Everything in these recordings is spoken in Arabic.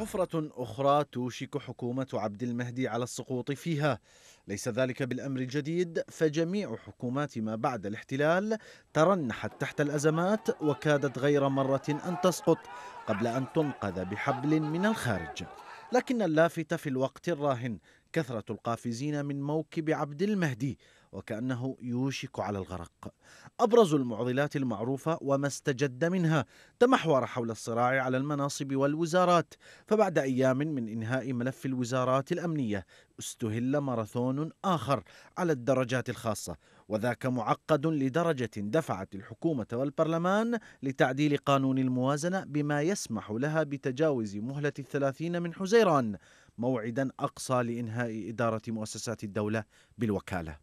حفرة أخرى توشك حكومة عبد المهدي على السقوط فيها ليس ذلك بالأمر الجديد فجميع حكومات ما بعد الاحتلال ترنحت تحت الأزمات وكادت غير مرة أن تسقط قبل أن تنقذ بحبل من الخارج لكن اللافت في الوقت الراهن كثرة القافزين من موكب عبد المهدي وكأنه يوشك على الغرق أبرز المعضلات المعروفة وما استجد منها تمحور حول الصراع على المناصب والوزارات فبعد أيام من إنهاء ملف الوزارات الأمنية استهل ماراثون آخر على الدرجات الخاصة وذاك معقد لدرجة دفعت الحكومة والبرلمان لتعديل قانون الموازنة بما يسمح لها بتجاوز مهلة الثلاثين من حزيران موعدا أقصى لإنهاء إدارة مؤسسات الدولة بالوكالة.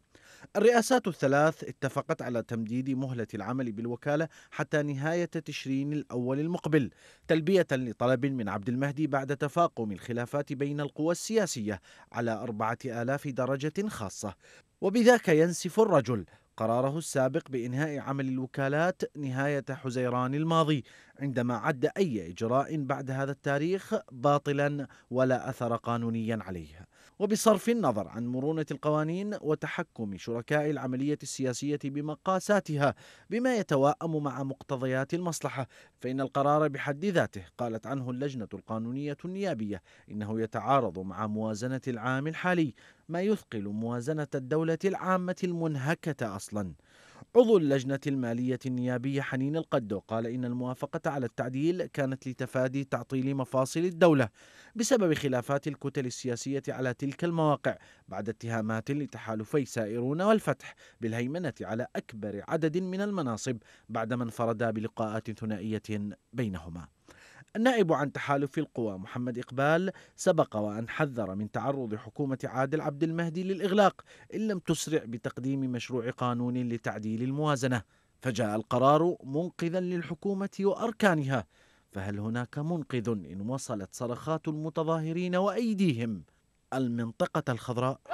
الرئاسات الثلاث اتفقت على تمديد مهلة العمل بالوكالة حتى نهاية تشرين الأول المقبل تلبية لطلب من عبد المهدي بعد تفاقم الخلافات بين القوى السياسية على أربعة آلاف درجة خاصة وبذاك ينسف الرجل قراره السابق بإنهاء عمل الوكالات نهاية حزيران الماضي عندما عد أي إجراء بعد هذا التاريخ باطلا ولا أثر قانونيا عليه وبصرف النظر عن مرونة القوانين وتحكم شركاء العملية السياسية بمقاساتها بما يتواءم مع مقتضيات المصلحة فإن القرار بحد ذاته قالت عنه اللجنة القانونية النيابية إنه يتعارض مع موازنة العام الحالي ما يثقل موازنة الدولة العامة المنهكة أصلاً عضو اللجنة المالية النيابية حنين القدو قال إن الموافقة على التعديل كانت لتفادي تعطيل مفاصل الدولة بسبب خلافات الكتل السياسية على تلك المواقع بعد اتهامات لتحالفي سائرون والفتح بالهيمنة على أكبر عدد من المناصب بعدما انفردا بلقاءات ثنائية بينهما النائب عن تحالف القوى محمد إقبال سبق وأن حذر من تعرض حكومة عادل عبد المهدي للإغلاق إن لم تسرع بتقديم مشروع قانون لتعديل الموازنة فجاء القرار منقذا للحكومة وأركانها فهل هناك منقذ إن وصلت صرخات المتظاهرين وأيديهم المنطقة الخضراء؟